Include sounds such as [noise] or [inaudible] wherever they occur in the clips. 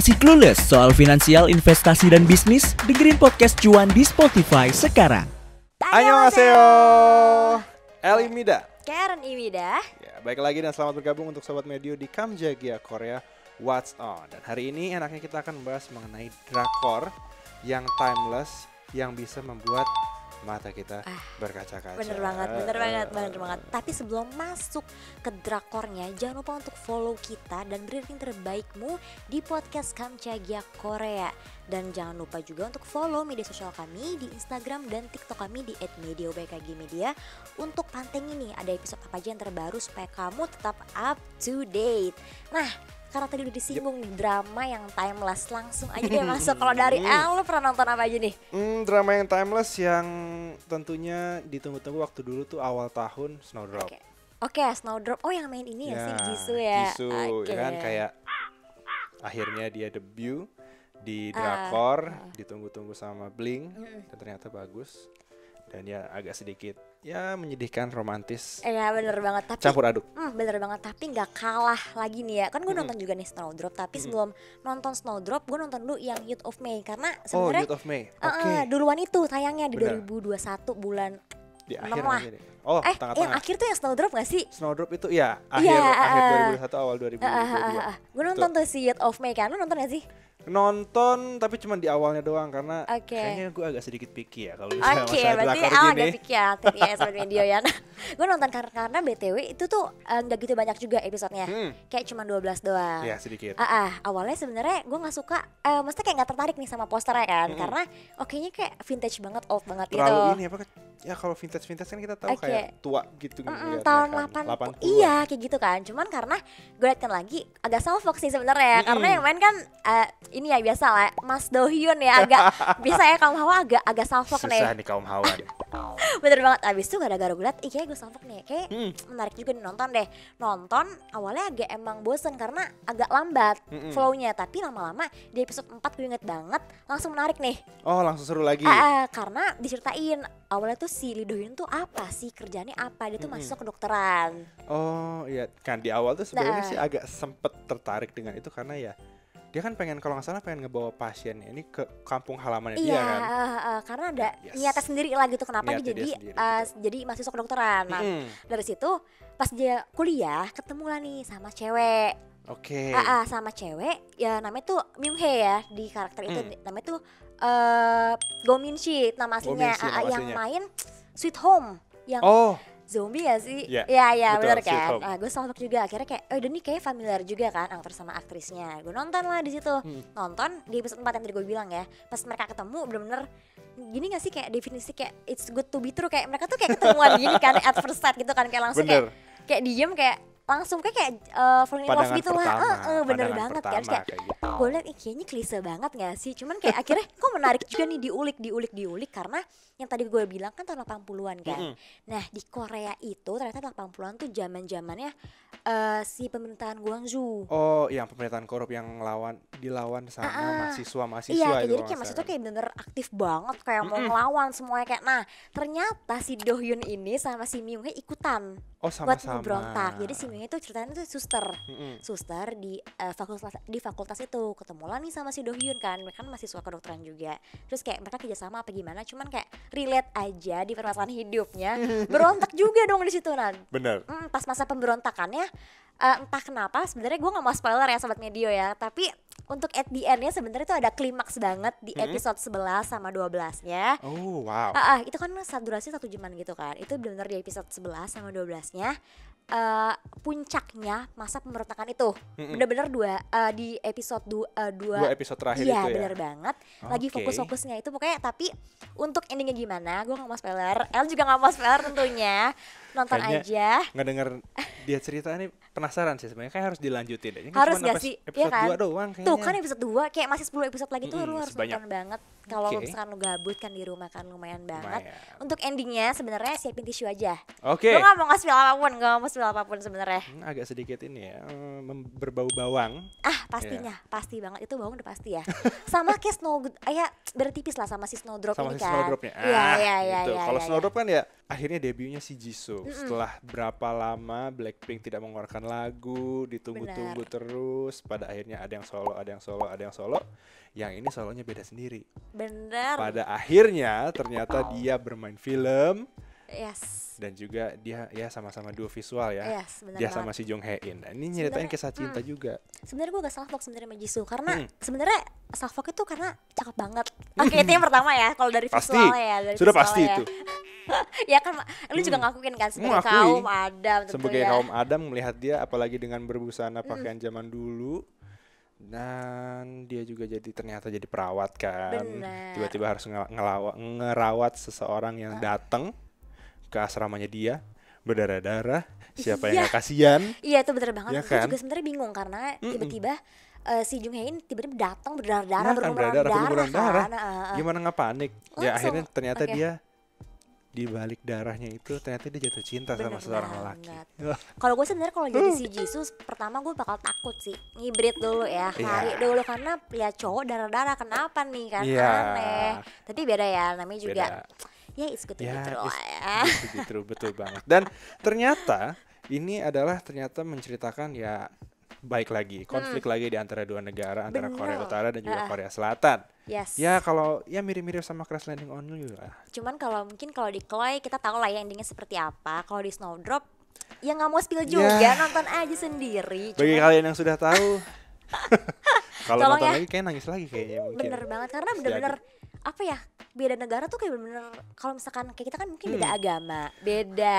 Masih clueless soal finansial, investasi, dan bisnis? Dengerin podcast Cuan di Spotify sekarang. Annyeonghaseyo! Eli Mida. Karen Imida. Ya, baik lagi dan selamat bergabung untuk Sobat Medio di Kamjagia Korea What's On. Dan hari ini enaknya kita akan membahas mengenai drakor yang timeless, yang bisa membuat mata kita ah, berkaca-kaca. Bener banget, bener banget, bener banget. Tapi sebelum masuk ke drakornya, jangan lupa untuk follow kita dan berikan rating terbaikmu di podcast Kamcagia Korea. Dan jangan lupa juga untuk follow media sosial kami di Instagram dan TikTok kami di @mediobkgmedia untuk pantengin nih ada episode apa aja yang terbaru supaya kamu tetap up to date. Nah, karena tadi udah disinggung yep. drama yang timeless langsung aja deh [laughs] masuk kalau dari mm. El pernah nonton apa aja nih mm, drama yang timeless yang tentunya ditunggu-tunggu waktu dulu tuh awal tahun Snowdrop oke okay. okay, Snowdrop oh yang main ini ya, ya si Jisoo ya Jisoo okay. ya kan kayak akhirnya dia debut di ah, drakor, uh, uh. ditunggu-tunggu sama Bling dan ternyata bagus. Dan ya agak sedikit ya menyedihkan romantis. Iya bener banget tapi campur aduk. mm, bener banget tapi nggak kalah lagi nih ya. Kan gue mm nonton juga nih Snowdrop tapi mm sebelum nonton Snowdrop gue nonton dulu yang Youth of May karena oh, sebenarnya Oh, Youth of May. Okay. Uh, uh, duluan itu tayangnya di bener. 2021 bulan di akhir lah. Oh, eh, tengah -tengah. yang akhir tuh yang Snowdrop gak sih? Snowdrop itu ya akhir yeah, uh, akhir 2001 eh, eh. awal 2022. Uh, uh, uh, uh. Gue nonton tuh. si Youth of May kan, lo nonton gak sih? nonton tapi cuma di awalnya doang karena okay. kayaknya gue agak sedikit picky ya kalau misalnya okay, masalah berarti drakor ah, gini. Oke, picky ya, ya sama video ya. Nah, gue nonton karena, karena BTW itu tuh eh, nggak gitu banyak juga episodenya. Hmm. Kayak cuma 12 doang. Iya, sedikit. Ah, uh, uh, awalnya sebenarnya gue nggak suka uh, maksudnya kayak nggak tertarik nih sama posternya kan hmm. karena oke oh, nya kayak vintage banget, old banget gitu. Terlalu gitu. ini apa ya kalau vintage vintage kan kita tahu okay. kayak tua gitu mm -mm, tahun kan. iya kayak gitu kan cuman karena gue liatkan lagi agak Fox sih sebenarnya mm -hmm. karena yang main kan uh, ini ya biasa lah Mas Dohyun ya agak [laughs] bisa ya kaum hawa agak agak salfok nih. Susah nih kaum hawa [laughs] Bener banget abis itu gara-gara gue liat iya gue salfok nih kayak hmm. menarik juga nih nonton deh Nonton awalnya agak emang bosen karena agak lambat hmm -mm. flownya Tapi lama-lama di episode 4 gue inget banget langsung menarik nih Oh langsung seru lagi uh, Karena diceritain awalnya tuh si Dohyun tuh apa sih kerjanya apa Dia tuh -hmm. masuk kedokteran Oh iya kan di awal tuh sebenarnya nah. sih agak sempet tertarik dengan itu karena ya dia kan pengen kalau nggak salah pengen ngebawa pasien ini ke kampung halamannya iya, dia kan. Uh, uh, karena ada nah, yes. niatnya sendiri lah gitu kenapa niatnya dia jadi dia sendiri, uh, gitu. jadi mahasiswa kedokteran. Nah, mm. dari situ pas dia kuliah ketemu lah nih sama cewek. Oke. Okay. Uh, uh, sama cewek ya namanya tuh Myunghae ya di karakter mm. itu namanya tuh uh, Shi nama aslinya Go nama uh, yang main Sweet Home yang Oh zombie ya sih? Iya, yeah. iya ya, bener kan. Nah, gue salvok juga akhirnya kayak, oh udah nih kayak familiar juga kan aktor sama aktrisnya. Gue nonton lah di situ, hmm. nonton di episode 4 yang tadi gue bilang ya. Pas mereka ketemu bener-bener gini gak sih kayak definisi kayak it's good to be true kayak mereka tuh kayak ketemuan [laughs] gini kan at first sight gitu kan kayak langsung bener. kayak kayak diem kayak langsung kayak kayak uh, falling in love gitu lah uh, uh, bener banget kan. pertama, kan kayak, kayak gitu. gue liat kayaknya klise banget gak sih cuman kayak akhirnya kok menarik juga nih diulik diulik diulik karena yang tadi gue bilang kan tahun 80-an kan mm -hmm. nah di Korea itu ternyata 80-an tuh zaman zamannya uh, si pemerintahan Guangzhou oh yang pemerintahan korup yang lawan dilawan sama uh, ah, ah. mahasiswa mahasiswa iya kayak jadi kayak tuh kayak bener, aktif banget kayak mm -hmm. mau ngelawan semuanya kayak nah ternyata si Dohyun ini sama si Myung ikutan oh, sama -sama. buat ngebrontak jadi si Myung ini tuh ceritanya itu suster, mm-hmm. suster di uh, fakultas di fakultas itu ketemu lah nih sama si Dohyun kan, mereka kan suka kedokteran juga. Terus kayak mereka kerjasama apa gimana, cuman kayak relate aja di permasalahan hidupnya, [laughs] berontak juga dong di situ nah. Bener. Mm, pas masa pemberontakannya uh, entah kenapa sebenarnya gue nggak mau spoiler ya sobat medio ya tapi untuk at the end-nya sebenarnya itu ada klimaks banget di hmm. episode hmm? 11 sama 12 ya. oh wow uh, uh, itu kan satu durasi satu jaman gitu kan itu benar di episode 11 sama 12 nya uh, puncaknya masa pemberontakan itu hmm. benar bener dua uh, di episode du, uh, dua dua episode terakhir iya, itu ya benar banget okay. lagi fokus-fokusnya itu pokoknya tapi untuk endingnya gimana gue gak mau spoiler El juga gak mau spoiler tentunya nonton Kayaknya aja nggak denger dia cerita ini penasaran sih sebenarnya kayak harus dilanjutin aja harus nggak sih iya episode ya kan? 2 doang kayaknya. tuh kan episode dua kayak masih 10 episode lagi tuh mm -hmm, lu harus sebanyak. nonton banget kalau okay. misalkan lu gabut kan di rumah kan lumayan banget untuk endingnya sebenarnya siapin tisu aja oke okay. lu nggak mau ngasih apapun nggak mau ngasih apapun sebenarnya hmm, agak sedikit ini ya hmm, berbau bawang ah pastinya yeah. pasti banget itu bawang udah pasti ya [laughs] sama kayak snow ayah ah, bertipis lah sama si snowdrop sama ini si kan snowdropnya iya, ah, ya, ya, ya, ya, ya, kalau ya, snowdrop ya. kan ya akhirnya debutnya si Jisoo mm hmm setelah berapa lama Blackpink tidak mengeluarkan lagu ditunggu-tunggu terus pada akhirnya ada yang solo ada yang solo ada yang solo yang ini solonya beda sendiri bener pada akhirnya ternyata wow. dia bermain film Yes. Dan juga dia ya sama-sama duo visual ya. Yes, benar. Dia banget. sama si Jung Hae In. Nah, ini nyeritain kisah hmm. cinta juga. Sebenarnya gue gak fokus sebenarnya sama Jisoo karena hmm. sebenarnya fokus itu karena cakep banget. Hmm. Oke, okay, itu yang pertama ya kalau dari pasti. ya, dari Sudah pasti ya. itu. [laughs] ya kan lu juga hmm. ngakuin kan sebagai Ngakui. kaum Adam sebagai ya. kaum Adam melihat dia apalagi dengan berbusana pakaian hmm. zaman dulu dan dia juga jadi ternyata jadi perawat kan tiba-tiba harus ngelawa, ngerawat seseorang yang ah. datang ke asramanya dia berdarah-darah siapa yang iya. kasihan iya itu bener banget ya kan? juga sebenarnya bingung karena tiba-tiba Uh, si Jung hae tiba-tiba datang berdarah-darah nah, berdarah-darah berdarah, kan? darah, kan? gimana nggak panik ya, Langsung. ya akhirnya ternyata okay. dia di balik darahnya itu ternyata dia jatuh cinta Bener sama seorang lelaki. Kalau gue sebenarnya kalau jadi si [laughs] Jesus pertama gue bakal takut sih ngibrit dulu ya hari iya. yeah. dulu karena ya cowok darah darah kenapa nih kan yeah. aneh. Tapi beda ya namanya juga. Beda ya it's good to ya, be true ya good to be true betul banget dan ternyata ini adalah ternyata menceritakan ya baik lagi hmm. konflik hmm. lagi di antara dua negara antara Bener. Korea Utara dan juga uh. Korea Selatan. Yes. Ya kalau ya mirip-mirip sama Crash Landing on You lah. Cuman kalau mungkin kalau di Chloe kita tahu lah ya endingnya seperti apa. Kalau di Snowdrop ya nggak mau spill juga yeah. nonton aja sendiri. Cuman... Bagi kalian yang sudah tahu. [laughs] kalau nonton ya. lagi kayak nangis lagi kayaknya mungkin. Bener banget karena bener-bener apa ya beda negara tuh kayak bener-bener kalau misalkan kayak kita kan mungkin hmm. beda agama, beda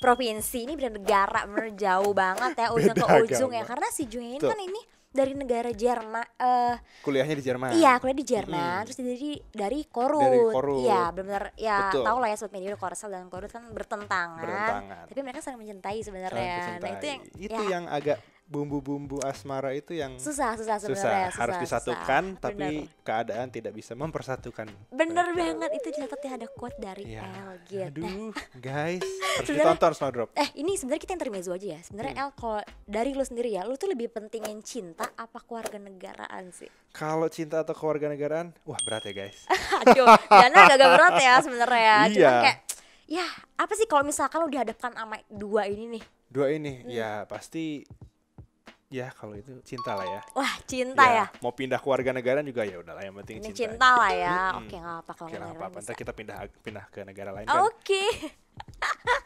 provinsi, ini beda negara, bener jauh banget ya [laughs] ujung ke ujung ya. agama. ya karena si ini kan ini dari negara Jerman uh, kuliahnya di Jerman iya kuliah di Jerman hmm. terus dari dari Korut, dari Korut. iya benar-benar ya tau lah ya sobat itu Korsel dan Korut kan bertentangan, bertentangan. tapi mereka saling mencintai sebenarnya nah itu yang itu ya. yang agak bumbu-bumbu asmara itu yang susah susah sebenarnya susah, susah harus disatukan susah. tapi bener. keadaan tidak bisa mempersatukan bener mereka. banget itu dicatat ya ada quote dari ya. L gitu aduh guys [laughs] harus ditonton Snowdrop eh ini sebenarnya kita yang intermezzo aja ya sebenarnya hmm. L kalau dari lu sendiri ya lu tuh lebih pentingin cinta apa keluarga negaraan sih kalau cinta atau keluarga negaraan wah berat ya guys [laughs] aduh karena [laughs] agak berat ya sebenarnya ya. iya. cuman kayak ya apa sih kalau misalkan lu dihadapkan sama dua ini nih dua ini hmm. ya pasti Ya kalau itu cinta lah ya. Wah cinta ya. ya? Mau pindah ke warga negara juga ya udah lah yang penting Ini cinta. Cinta lah ya. Hmm. Oke nggak apa kalau nggak apa-apa. kita pindah pindah ke negara lain kan. Oke. Okay.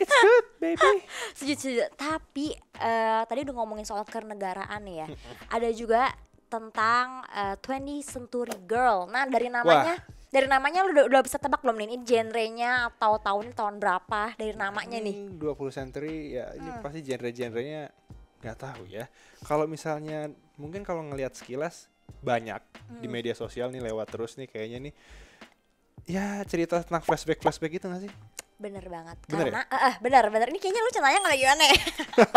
It's good baby. sejuk [laughs] sejuk Tapi uh, tadi udah ngomongin soal kenegaraan ya. [laughs] Ada juga tentang uh, eh, 20 Century Girl. Nah dari namanya. Wah. Dari namanya lu udah, udah bisa tebak belum nih ini genrenya atau tahun tahun berapa dari namanya nih? 20 hmm, century ya ini hmm. pasti genre-genrenya nggak tahu ya kalau misalnya mungkin kalau ngelihat sekilas banyak hmm. di media sosial nih lewat terus nih kayaknya nih ya cerita tentang flashback flashback gitu nggak sih Bener banget. Bener ya? Karena ya? uh, bener bener ini kayaknya lu ceritanya nggak gimana ya?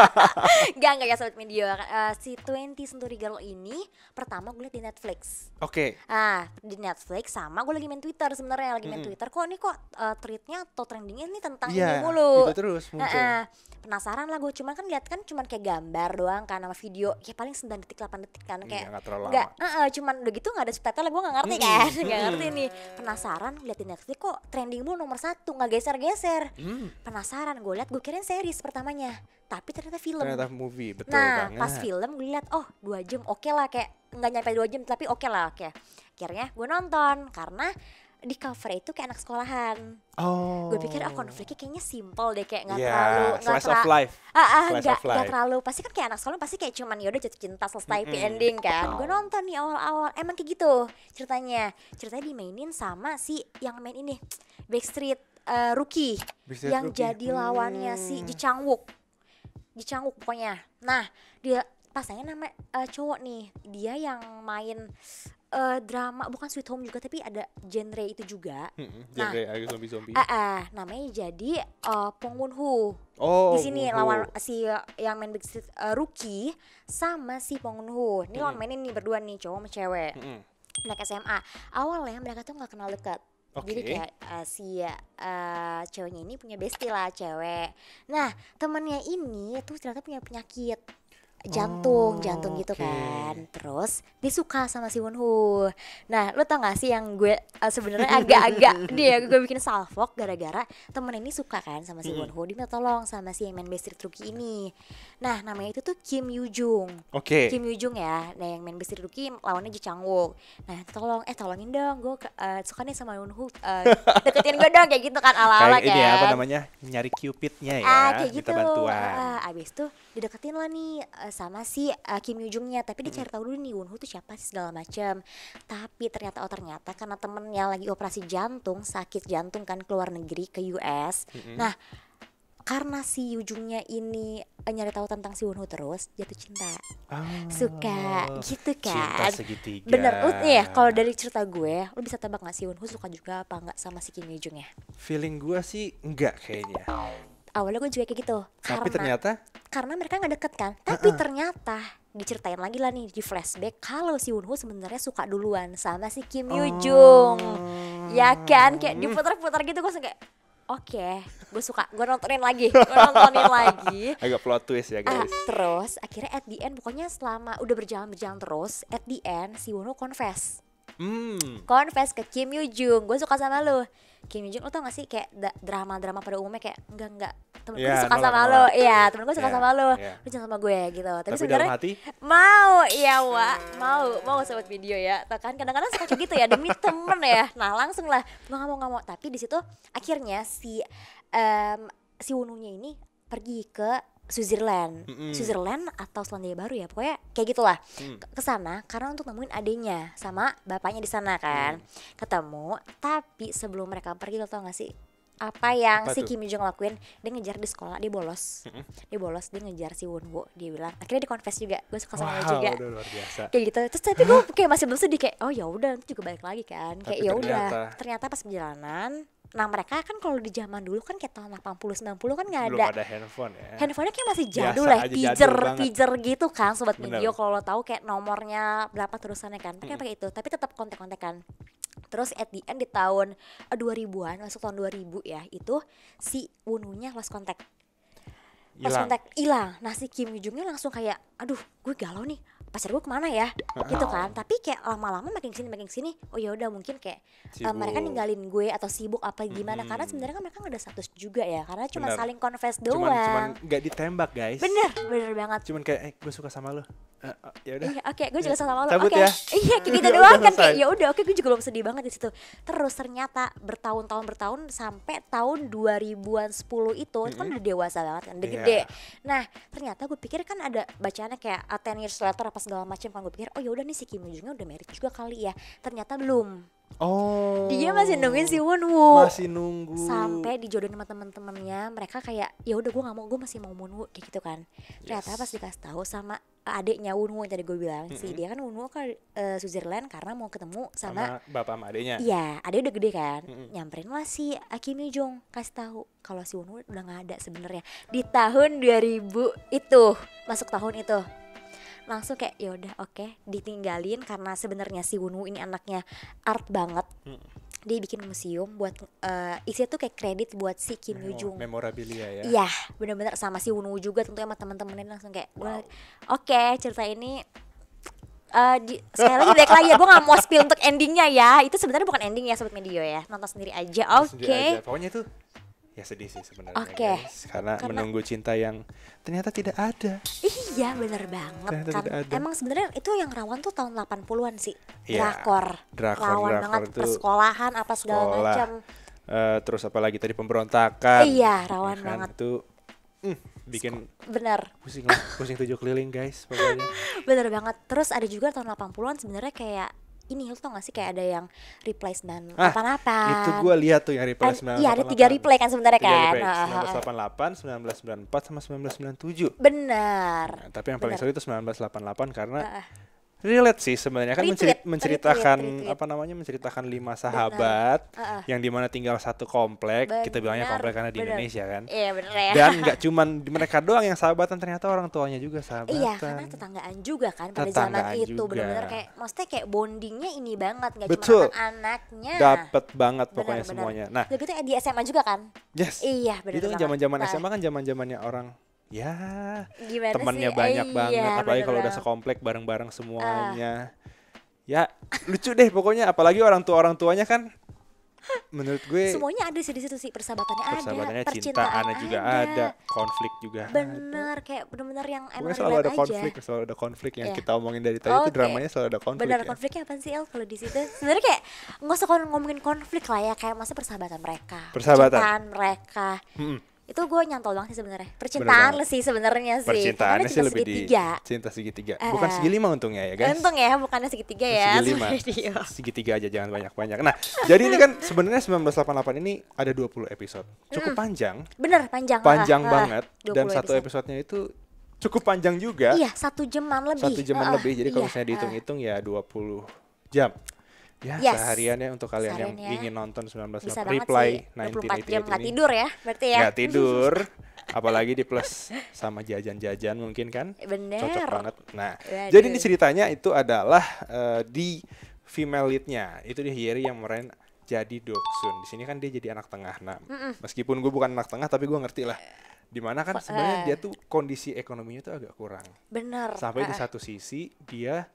[laughs] gak gak ya sobat media. Uh, si Twenty Century Girl ini pertama gue liat di Netflix. Oke. Okay. Ah di Netflix sama gue lagi main Twitter sebenarnya lagi main mm -hmm. Twitter. Kok ini kok uh, tweetnya atau trendingnya ini tentang yeah, ini mulu. Gitu terus muncul. Uh, uh, penasaran lah gue cuman kan lihat kan cuman kayak gambar doang kan sama video ya paling 9 detik 8 detik kan iya, kayak nggak terlalu lama. Uh, uh, cuman udah gitu nggak ada subtitle gue nggak ngerti mm -hmm. kan [laughs] nggak ngerti nih penasaran lihat di Netflix kok trending mulu nomor satu nggak geser geser geser. Hmm. Penasaran gue liat gue kirain series pertamanya, tapi ternyata film. Ternyata movie, betul nah, banget. Nah pas film gue liat oh dua jam oke okay lah kayak nggak nyampe dua jam tapi oke okay lah oke. Akhirnya gue nonton karena di cover itu kayak anak sekolahan. Oh. Gue pikir oh ah, konfliknya kayaknya simple deh kayak nggak yeah, terlalu nggak terlalu life. Ah, ah gak, of terlalu pasti kan kayak anak sekolah pasti kayak cuman yaudah jatuh cinta selesai mm -hmm. ending kan. Oh. Gue nonton nih awal-awal emang kayak gitu ceritanya. Ceritanya dimainin sama si yang main ini Backstreet uh, rookie Bisa yang rookie. jadi lawannya hmm. si Ji Chang Wook. Ji pokoknya. Nah, dia pasangnya nama uh, cowok nih. Dia yang main uh, drama bukan Sweet Home juga tapi ada genre itu juga. Hmm, hmm nah, genre agak zombie-zombie. Uh, uh, namanya jadi uh, Pong Won Ho. Oh. Di sini lawan si yang main Big Street uh, Rookie sama si Pong Won Ho. Ini hmm. lawan mainin nih berdua nih cowok sama cewek. Hmm. Mereka SMA. Awalnya mereka tuh nggak kenal dekat Okay. Jadi kayak uh, si uh, ceweknya ini punya bestie lah cewek. Nah temennya ini tuh ternyata punya penyakit jantung, oh, jantung gitu kan. Terus dia suka sama si Wonho. Nah, lu tau gak sih yang gue uh, sebenarnya [laughs] agak-agak dia ya, gue bikin salvok gara-gara temen ini suka kan sama si Wonho. Dia minta tolong sama si yang main Bestreet Truki ini. Nah, namanya itu tuh Kim Yoo Jung. Oke. Okay. Kim Yoo Jung ya. Nah, yang main Bestreet Truki lawannya Ji Chang Wook. Nah, tolong eh tolongin dong gue uh, suka nih sama Wonho. Uh, eh, [laughs] deketin gue dong kayak gitu kan ala-ala kayak. Kan. Ini ya, apa namanya? Nyari cupidnya ah, ya. Gitu. Ah, kayak ah, gitu. Minta bantuan. abis tuh dideketin lah nih uh, sama si uh, Kim Yoo Jungnya tapi dia cari tahu dulu nih Wonho tuh siapa sih segala macam tapi ternyata oh ternyata karena temennya lagi operasi jantung sakit jantung kan keluar negeri ke US mm-hmm. nah karena si ujungnya ini eh, nyari tahu tentang si Wonho terus jatuh cinta oh, suka gitu kan cinta bener lu oh, ya kalau dari cerita gue lu bisa tebak gak si Wonho suka juga apa nggak sama si Kim Yujungnya feeling gue sih enggak kayaknya awalnya gue juga kayak gitu tapi karena, ternyata karena mereka nggak deket kan tapi uh -uh. ternyata diceritain lagi lah nih di flashback kalau si Wonho sebenarnya suka duluan sama si Kim Yoo oh. Jung oh. ya kan kayak diputar-putar gitu gue kayak oke okay, gue suka gue nontonin lagi gue nontonin [laughs] lagi agak plot twist ya ah, guys uh, terus akhirnya at the end pokoknya selama udah berjalan berjalan terus at the end si Wono confess hmm. confess ke Kim Yoo Jung gue suka sama lo Kim Jong Jung lo tau gak sih kayak drama-drama pada umumnya kayak enggak enggak temen yeah, gue suka iya, iya, sama lo iya temen gue suka yeah, sama lo yeah. lu jangan sama gue gitu tapi, tapi sebenarnya mau iya wa mau mau sebut video ya kan kadang-kadang suka kayak gitu ya demi temen ya nah langsung lah gue nggak mau nggak mau tapi di situ akhirnya si um, si Wununya ini pergi ke Switzerland, mm-hmm. Switzerland atau Selandia Baru ya, pokoknya kayak gitulah. Mm. Ke sana karena untuk nemuin adiknya sama bapaknya di sana kan. Mm. Ketemu, tapi sebelum mereka pergi lo tau gak sih apa yang apa si Kim Jong lakuin? Dia ngejar di sekolah, dia bolos. Mm-hmm. Dia bolos, dia ngejar si Won Wonwo, dia bilang. Akhirnya dia confess juga, gue suka sama wow, juga. Kayak gitu. Terus tapi gue kayak masih belum sedih kayak oh ya udah, juga balik lagi kan. Kayak ya udah. Ternyata pas perjalanan nah mereka kan kalau di zaman dulu kan kayak tahun 80 90 kan nggak ada, Belum ada handphone ya. Handphonenya kayak masih jadul lah, pijer pijer gitu kan sobat Bener. video kalau lo tahu kayak nomornya berapa terusannya kan. Pakai hmm. pakai itu, tapi tetap kontak kan Terus at the end di tahun 2000-an, eh, masuk tahun 2000 ya, itu si Wununya lost contact. Lost ilang. contact hilang. Nah si Kim Ujungnya langsung kayak, aduh gue galau nih, pasar gue kemana ya gitu kan tapi kayak lama-lama makin sini makin sini oh ya udah mungkin kayak uh, mereka ninggalin gue atau sibuk apa gimana hmm. karena sebenarnya kan mereka gak ada status juga ya karena cuma saling confess doang cuman, gak ditembak guys bener bener banget cuman kayak eh gue suka sama lo Uh, eh, uh, eh, ya udah. eh, oke, okay, gue juga sama lo. Oke. Ya. Iya, kayak gitu [laughs] doang kan kayak ya udah, oke okay, gue juga belum sedih banget di situ. Terus ternyata bertahun-tahun bertahun sampai tahun 2010 an 10 itu, mm -hmm. kan udah dewasa banget kan, udah yeah. gede. Nah, ternyata gue pikir kan ada bacaannya kayak 10 years later apa segala macam kan gue pikir oh yaudah nih si Kim Jongnya udah married juga kali ya ternyata belum Oh. Dia masih nungguin si Woo Masih nunggu. Sampai dijodohin sama teman-temannya, mereka kayak ya udah gue nggak mau, gue masih mau Woo kayak gitu kan. Ternyata pas dikasih tahu sama adiknya Won yang tadi gue bilang mm -hmm. sih dia kan Woo ke uh, Switzerland karena mau ketemu sama, sama bapak sama adiknya. Iya, adiknya udah gede kan. Mm -hmm. Nyamperin lah si Akimi eh, Jong kasih tahu kalau si Woo udah nggak ada sebenarnya di tahun 2000 itu, masuk tahun itu langsung kayak yaudah oke okay, ditinggalin karena sebenarnya si Wunu ini anaknya art banget hmm dia bikin museum buat uh, isinya tuh kayak kredit buat si Kim Memo, Jung memorabilia ya iya benar-benar sama si Wunu juga tentunya sama teman-temannya langsung kayak wow. oke okay, cerita ini uh, di, sekali lagi baik lagi ya gue gak mau spill untuk endingnya ya itu sebenarnya bukan ending ya sobat media ya nonton sendiri aja oke okay. pokoknya itu ya sedih sih sebenarnya okay. guys karena, karena menunggu cinta yang ternyata tidak ada iya bener banget ternyata kan ada. emang sebenarnya itu yang rawan tuh tahun 80-an sih ya, drakor drakor rawan drakor banget persekolahan apa segala sekolah. macam uh, eh, terus apalagi tadi pemberontakan iya ya rawan ya kan? banget tuh mm, bikin bener pusing pusing tujuh keliling guys pokoknya [laughs] bener banget terus ada juga tahun 80-an sebenarnya kayak ini lo tau gak sih kayak ada yang replacement ah, apa 88 itu gue lihat tuh yang replacement kan, iya ada tiga replay kan sebenarnya kan belas sembilan 1994 sama tujuh benar nah, tapi yang paling seru itu sembilan belas delapan delapan karena relate sih sebenarnya kan mencerit, menceritakan retweet, retweet. apa namanya menceritakan lima sahabat uh -uh. yang dimana tinggal satu komplek bener, kita bilangnya komplek karena di bener. Indonesia kan iya bener ya dan nggak [laughs] cuman mereka doang yang sahabatan ternyata orang tuanya juga sahabatan iya karena tetanggaan juga kan pada tetanggaan zaman itu benar-benar kayak maksudnya kayak bondingnya ini banget nggak cuma anak-anaknya Dapat banget pokoknya bener. semuanya nah gitu di SMA juga kan yes iya benar itu kan zaman-zaman SMA kan zaman-zamannya orang ya Gimana temennya sih? banyak eh, banget iya, apalagi kalau udah sekomplek bareng-bareng semuanya uh. ya lucu deh pokoknya apalagi orang tua orang tuanya kan menurut gue semuanya ada sih di situ sih persahabatannya, persahabatannya ada percintaannya juga ada. konflik juga bener ada. kayak bener-bener yang emang selalu ada aja. konflik selalu ada konflik yang yeah. kita omongin dari tadi okay. itu dramanya selalu ada konflik bener ya. konfliknya apa sih El kalau di situ sebenarnya kayak nggak usah ngomongin konflik lah ya kayak masa persahabatan mereka persahabatan cintaan mereka hmm itu gue nyantol banget sih sebenarnya percintaan sih sebenarnya sih percintaannya sih lebih segitiga. di cinta segitiga uh, bukan segi lima untungnya ya guys untung ya bukannya segitiga ya segi [laughs] segitiga aja jangan banyak banyak nah jadi ini kan sebenarnya 1988 ini ada 20 episode cukup mm. panjang bener panjang panjang uh, banget dan satu episodenya itu cukup panjang juga iya satu jaman lebih satu jaman uh, lebih jadi iya, kalau misalnya dihitung-hitung ya 20 jam Ya, yes. sehariannya untuk kalian Seharian yang ya. ingin nonton 19 Bisa reply 1988 jam gak tidur ya, berarti ya. Gak tidur. [laughs] apalagi di plus sama jajan-jajan mungkin kan? Bener. Cocok banget. Nah, Aduh. jadi ini ceritanya itu adalah uh, di female leadnya itu di Yeri yang meren jadi Doksun. Di sini kan dia jadi anak tengah. Nah, mm -mm. meskipun gue bukan anak tengah tapi gue ngerti lah dimana kan sebenarnya eh. dia tuh kondisi ekonominya tuh agak kurang. Benar. Sampai di satu sisi dia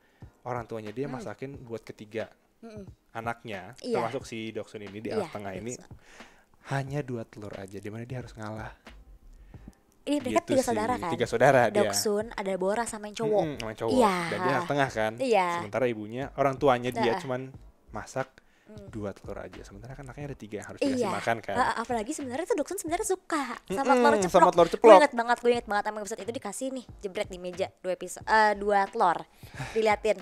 orang tuanya dia mm. masakin hmm. buat ketiga Mm-mm. anaknya yeah. termasuk si Doksun ini di yeah, Tengah ini hanya dua telur aja dimana dia harus ngalah ini iya, mereka gitu tiga saudara kan tiga saudara Doksun, dia ada Bora sama yang cowok hmm, sama yang cowok yeah. dan dia anak tengah kan yeah. sementara ibunya orang tuanya dia nah. cuman masak mm. dua telur aja sementara kan anaknya ada tiga yang harus iya. dikasih iya. makan kan uh, apalagi sebenarnya tuh dokter sebenarnya suka sama mm telur ceplok sama telur ceplok gue inget banget gue inget banget sama episode itu dikasih nih jebret di meja dua episode uh, dua telur [laughs] diliatin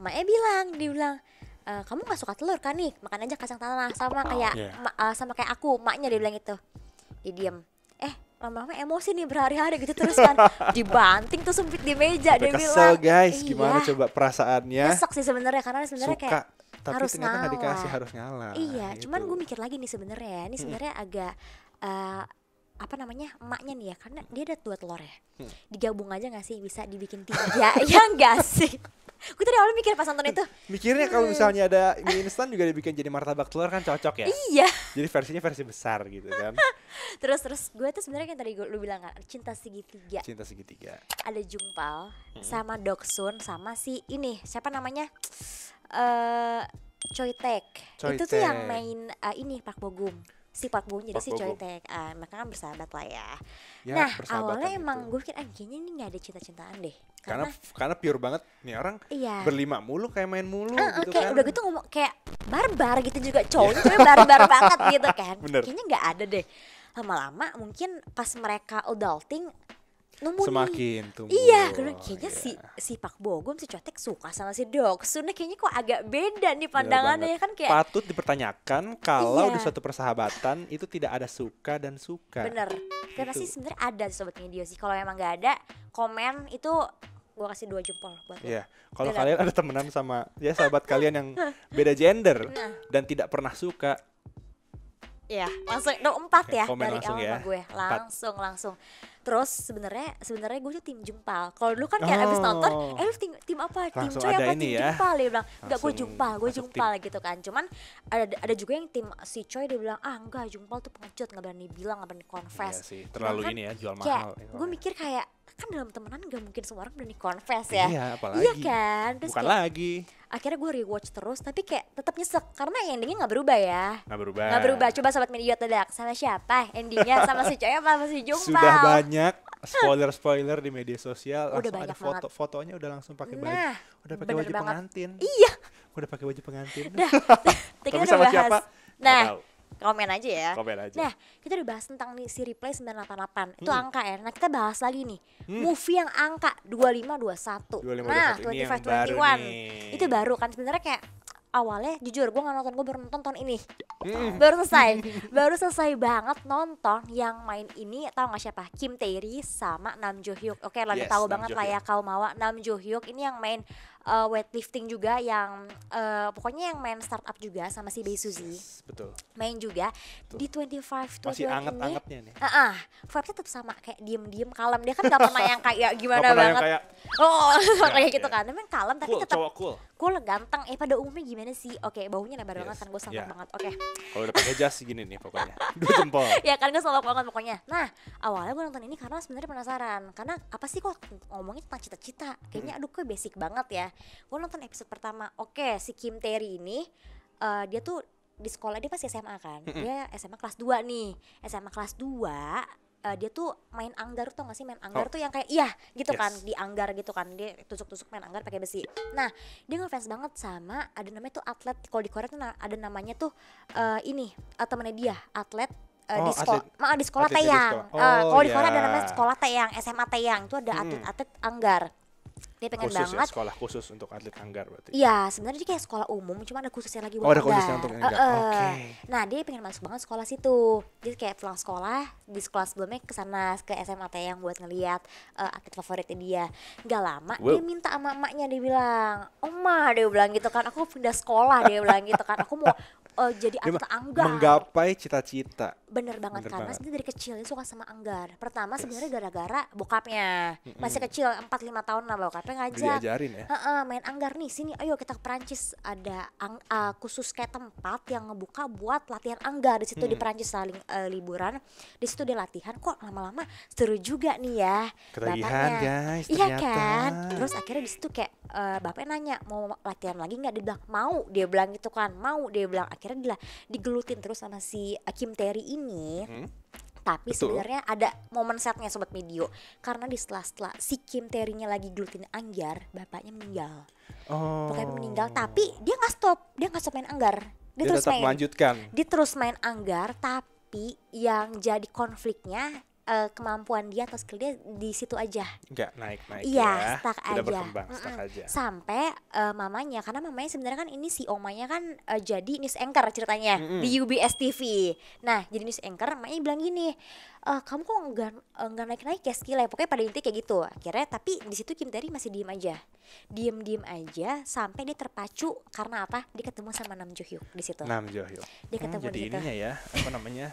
emaknya bilang dia bilang uh, kamu nggak suka telur kan nih makan aja kacang tanah sama oh, kayak oh, iya. yeah. ma, uh, sama kayak aku maknya dia bilang itu dia diem eh lama-lama emosi nih berhari-hari gitu terus kan [laughs] dibanting tuh sempit di meja Sampai dia kesel, bilang guys iya. gimana coba perasaannya besok sih sebenarnya karena sebenarnya kayak tapi harus ternyata dikasih harus ngalah iya gitu. cuman gue mikir lagi nih sebenarnya ya ini sebenarnya hmm. agak uh, apa namanya emaknya nih ya karena dia ada dua telur ya hmm. digabung aja gak sih bisa dibikin tiga [laughs] ya nggak sih Gue tadi awalnya mikir pas nonton itu. Mikirnya kalau hmm. misalnya ada mie instan juga dibikin jadi martabak telur kan cocok ya. Iya. Jadi versinya versi besar gitu kan. [laughs] terus terus gue tuh sebenarnya yang tadi gue lu bilang kan cinta segitiga. Cinta segitiga. Ada Jungpal hmm. sama Doksun sama si ini siapa namanya? uh, Choi Tek. Itu tuh yang main uh, ini Pak Bogum si Pak Bo jadi Pak si Choi Taek uh, mereka kan bersahabat lah ya, ya nah awalnya emang gue pikir ah, kayaknya ini nggak ada cinta-cintaan deh karena karena, karena pure banget nih orang iya. berlima mulu kayak main mulu uh, gitu kayak kan. udah gitu ngomong kayak barbar gitu juga iya. cowok cewek barbar [laughs] banget gitu kan Bener. kayaknya nggak ada deh lama-lama mungkin pas mereka adulting nemu semakin nih. tumbuh iya karena kayaknya yeah. si si Pak Bogum si Cotek suka sama si Dok Suna kayaknya kok agak beda nih pandangannya ya kan kayak patut dipertanyakan kalau iya. di suatu persahabatan itu tidak ada suka dan suka bener karena sih gitu. sebenarnya ada sobat media sih kalau emang nggak ada komen itu gue kasih dua jempol buat Iya. Iya. Kalau kalian ada temenan sama ya sahabat kalian yang [laughs] beda gender nah. dan tidak pernah suka, ya langsung no empat ya Komen dari langsung ya. gue langsung empat. langsung terus sebenarnya sebenarnya gue tuh tim jempal kalau dulu kan kayak oh. abis nonton oh. eh tim tim apa tim coy apa tim ya. jempal dia bilang enggak gue jumpal gue jumpal tim. gitu kan cuman ada ada juga yang tim si coy dia bilang ah enggak jumpal tuh pengecut nggak berani bilang nggak berani confess iya sih, terlalu kan, ini ya jual mahal kayak, gue mikir kayak kan dalam temenan gak mungkin semua orang berani confess ya iya, apalagi. iya kan terus bukan kayak, lagi akhirnya gue rewatch terus tapi kayak tetap nyesek karena ya endingnya nggak berubah ya nggak berubah nggak berubah coba sobat media tedak sama siapa endingnya sama si cewek apa sama si sudah banyak spoiler spoiler di media sosial udah langsung ada foto banget. fotonya udah langsung pakai baju nah, udah pakai baju banget. pengantin iya udah pakai baju pengantin nah [laughs] tapi sama bahas. siapa nah komen aja ya. Komen aja. Nah, kita udah bahas tentang nih si replay 988. Hmm. Itu angka ya. Nah, kita bahas lagi nih. Hmm. Movie yang angka 2521. 2521. Nah, 2521. Itu baru kan sebenarnya kayak awalnya jujur gue gak nonton gue baru nonton tahun ini hmm. baru selesai [laughs] baru selesai banget nonton yang main ini tau gak siapa Kim Tae Ri sama Nam Jo Hyuk oke okay, lebih yes, tahu banget lah ya kau mau, Nam Jo Hyuk ini yang main uh, weightlifting juga yang uh, pokoknya yang main startup juga sama si Bay Suzy. Yes, betul. Main juga betul. di 25 five Masih anget-angetnya nih. Heeh. Uh -uh, vibes tetap sama kayak diem-diem kalem. Dia kan gak pernah yang kayak [laughs] gimana gak banget. Kayak, oh, [laughs] ya, kayak ya. gitu yeah. kan. Memang kalem tapi cool, tetap cool. Cool, ganteng. Eh pada umumnya gimana sih? Oke, okay, baunya lebar yes. banget kan gue sangat yeah. banget. Oke. Okay. Kalau udah pakai jas gini nih pokoknya. Dua jempol. [laughs] ya kan gue selalu banget pokoknya. Nah, awalnya gue nonton ini karena sebenarnya penasaran. Karena apa sih kok ngomongin tentang cita-cita? Kayaknya hmm. aduh kok basic banget ya gue nonton episode pertama oke si Kim Terry ini uh, dia tuh di sekolah dia pasti SMA kan dia SMA kelas 2 nih SMA kelas 2 uh, eh, dia tuh main anggar tuh gak sih main anggar oh. tuh yang kayak iya gitu yes. kan di anggar gitu kan dia tusuk-tusuk main anggar pakai besi. Nah dia ngefans banget sama ada namanya tuh atlet kalau di Korea tuh ada namanya tuh uh, ini uh, dia atlet Uh, oh, di, sekolah, ma di sekolah atlet teyang. Di sekolah. Oh, uh, kalau yeah. di Korea ada iya. namanya sekolah teyang, SMA teyang itu ada atlet-atlet hmm. anggar dia pengen khusus ya, banget ya, sekolah khusus untuk atlet anggar berarti iya sebenarnya dia kayak sekolah umum cuma ada khususnya lagi buat oh, ada khususnya untuk anggar uh, uh. okay. nah dia pengen masuk banget sekolah situ dia kayak pulang sekolah di sekolah sebelumnya ke sana ke SMA yang buat ngelihat uh, eh, atlet favoritnya dia nggak lama dia minta sama emaknya dia bilang oma dia bilang gitu kan aku pindah sekolah dia bilang gitu kan aku mau Oh jadi anak dia anggar menggapai cita-cita bener banget bener karena sebenarnya dari kecil suka sama anggar pertama yes. sebenarnya gara-gara bokapnya mm-hmm. masih kecil 4-5 tahun lah bokapnya ngajak diajarin ya uh-uh, main anggar nih sini ayo kita ke Perancis ada ang- uh, khusus kayak tempat yang ngebuka buat latihan anggar di situ hmm. di Perancis saling uh, liburan di situ dia latihan kok lama-lama seru juga nih ya ketagihan guys iya kan terus akhirnya di situ kayak uh, bapaknya nanya mau latihan lagi nggak dia bilang mau dia bilang gitu kan mau dia bilang akhirnya dia digelutin terus sama si Kim Terry ini hmm? tapi sebenarnya ada momen setnya sobat video karena di setelah setelah si Kim terry lagi gelutin Anggar bapaknya meninggal oh. bapaknya meninggal tapi dia nggak stop dia nggak stop main Anggar dia, dia terus main melanjutkan dia terus main Anggar tapi yang jadi konfliknya uh, kemampuan dia atau skill dia di situ aja nggak naik naik iya ya. stuck Udah aja berkembang mm -mm. stuck aja sampai uh, mamanya karena mamanya sebenarnya kan ini si omanya kan uh, jadi news anchor ceritanya mm -hmm. di UBS TV nah jadi news anchor mamanya bilang gini uh, kamu kok enggak enggak naik naik ya skillnya pokoknya pada intinya kayak gitu akhirnya tapi di situ Kim Terry masih diem aja diem diem aja sampai dia terpacu karena apa dia ketemu sama Nam Jo Hyuk di situ Nam Jo Hyuk dia ketemu hmm, jadi di ininya ya apa namanya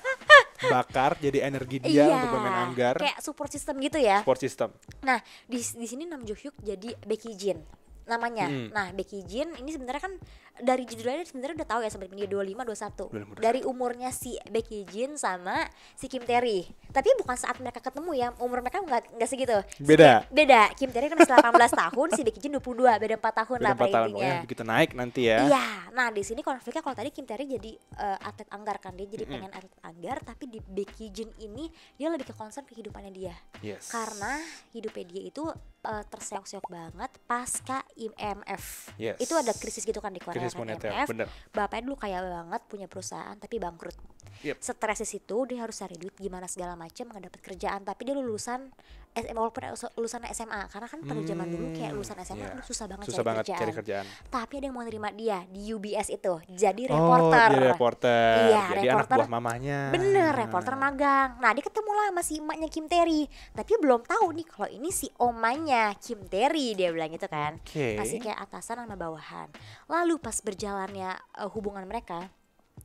bakar jadi energi dia iya, untuk bermain anggar. Kayak support system gitu ya. Support system. Nah, di di sini Nam Jo Hyuk jadi Becky Jin namanya. Hmm. Nah, Becky Jin ini sebenarnya kan dari judulnya sebenarnya udah tahu ya sampai dia 25 21. 25, satu Dari umurnya si Becky Jean sama si Kim Terry. Tapi bukan saat mereka ketemu ya, umur mereka enggak enggak segitu. Beda. Si, beda. Kim Terry kan masih 18 [laughs] tahun, si Becky Jin 22, beda 4 tahun beda lah 4 tahun. Intinya. Oh, ya, begitu naik nanti ya. Iya. Nah, di sini konfliknya kalau tadi Kim Terry jadi uh, atlet anggar kan dia jadi mm -hmm. pengen atlet anggar tapi di Becky Jean ini dia lebih ke concern kehidupannya dia. Yes. Karena hidupnya dia itu uh, terseok-seok banget pasca IMF. Yes. Itu ada krisis gitu kan di Korea krisis kan moneter, IMF. Bener. Bapaknya dulu kaya banget punya perusahaan tapi bangkrut. Yep. Stres di dia harus cari duit gimana segala macam nggak dapat kerjaan tapi dia lulusan SMA walaupun lulusan SMA karena kan pada zaman dulu kayak hmm, lulusan SMA yeah. Kan susah banget susah cari, banget kerjaan. cari kerjaan. Tapi ada yang mau terima dia di UBS itu jadi oh, reporter. Oh, jadi reporter. Iya, jadi reporter. anak buah mamanya. Bener, reporter magang. Nah, dia ketemu lah sama si emaknya Kim Terry, tapi belum tahu nih kalau ini si omanya Kim Terry dia bilang gitu kan. Okay. Masih kayak atasan sama bawahan. Lalu pas berjalannya uh, hubungan mereka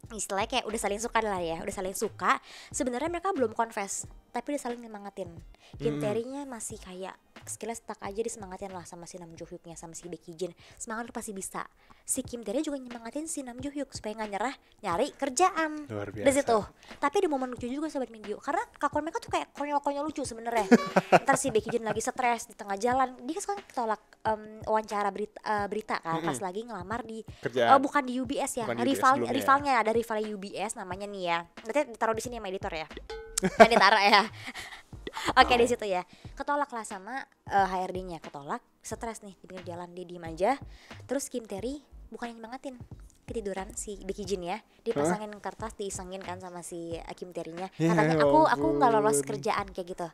istilahnya kayak udah saling suka lah ya udah saling suka sebenarnya mereka belum confess tapi dia saling nyemangatin Ginterinya hmm. masih kayak sekilas stuck aja disemangatin lah sama si Nam Jo Hyuknya sama si Becky Jin semangat lu pasti bisa si Kim Terry juga nyemangatin si Nam Jo Hyuk supaya nggak nyerah nyari kerjaan luar biasa dari situ tapi di momen lucu juga sobat minggu karena kakon mereka tuh kayak konyol-konyol lucu sebenarnya [laughs] ntar si Becky Jin lagi stres di tengah jalan dia kan sekarang ketolak um, wawancara berita, uh, e, berita kan mm -hmm. pas lagi ngelamar di kerjaan. Uh, bukan di UBS ya bukan rival UBS rivalnya ya. ada rivalnya UBS namanya nih ya nanti ditaruh di sini sama editor ya kan ditaruh ya [laughs] Oke di situ ya. Ketolak lah sama uh, eh, HRD-nya, ketolak, stres nih di pinggir jalan dia diem aja. Terus Kim Terry yang nyemangatin, ketiduran si Becky Jin ya dipasangin huh? kertas diisengin kan sama si Kim Terinya yeah, ya, katanya ya aku aku nggak lolos kerjaan kayak gitu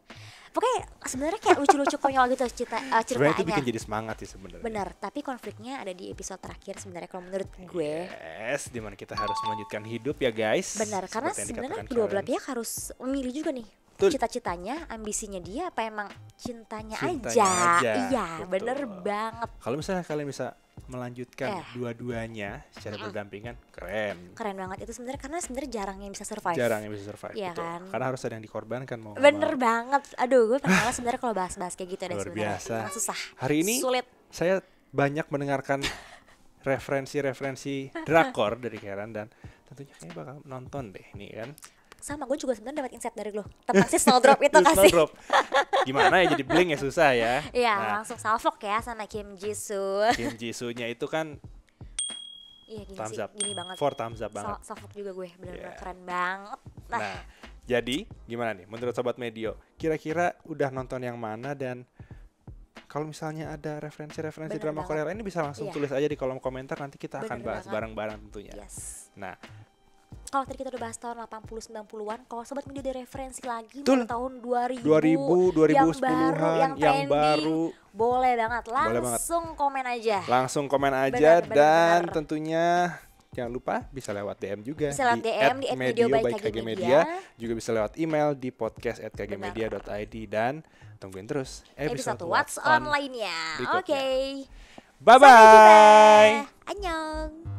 pokoknya sebenarnya kayak lucu-lucu konyol gitu cerita uh, eh, ceritanya itu bikin jadi semangat sih sebenarnya benar tapi konfliknya ada di episode terakhir sebenarnya kalau menurut gue yes dimana kita harus melanjutkan hidup ya guys benar karena sebenarnya kedua belah pihak harus memilih juga nih cita-citanya, ambisinya dia apa emang cintanya, cintanya aja? aja? Iya, betul. bener banget. Kalau misalnya kalian bisa melanjutkan eh. dua-duanya secara berdampingan, keren. Keren banget itu sebenarnya karena sebenarnya jarang yang bisa survive. Jarang yang bisa survive. Iya kan? Karena harus ada yang dikorbankan mau. Bener mau. banget. Aduh, gue pernah sebenarnya kalau bahas-bahas kayak gitu ada sebenarnya susah. Hari ini sulit. Saya banyak mendengarkan referensi-referensi drakor dari Karen dan tentunya kayaknya bakal nonton deh ini kan sama gue juga sebenarnya dapat insight dari lo tentang si snowdrop [laughs] itu kasih snowdrop. gimana ya jadi bling ya susah ya iya nah, langsung salvok ya sama Kim Jisoo Kim Jisoo nya itu kan Iya gini thumbs sih, up. gini banget. For thumbs up banget. So, salvok juga gue, benar-benar yeah. keren banget. Nah. nah, jadi gimana nih menurut Sobat Medio? Kira-kira udah nonton yang mana dan kalau misalnya ada referensi-referensi drama banget. Korea ini bisa langsung yeah. tulis aja di kolom komentar nanti kita Bener akan bahas bareng-bareng tentunya. Yes. Nah, kalau tadi kita udah bahas tahun 80 90-an, kalau sobat media referensi lagi Betul. tahun 2000, 2000 yang baru, yang, yang baru boleh banget langsung boleh banget. komen aja. Langsung komen aja benar, benar, dan benar. tentunya jangan lupa bisa lewat DM juga bisa lewat di DM di @medio by KG, Media. Media juga bisa lewat email di podcast@kgmedia.id dan tungguin terus episode, episode What's On lainnya. Oke. Okay. Bye bye. Annyeong.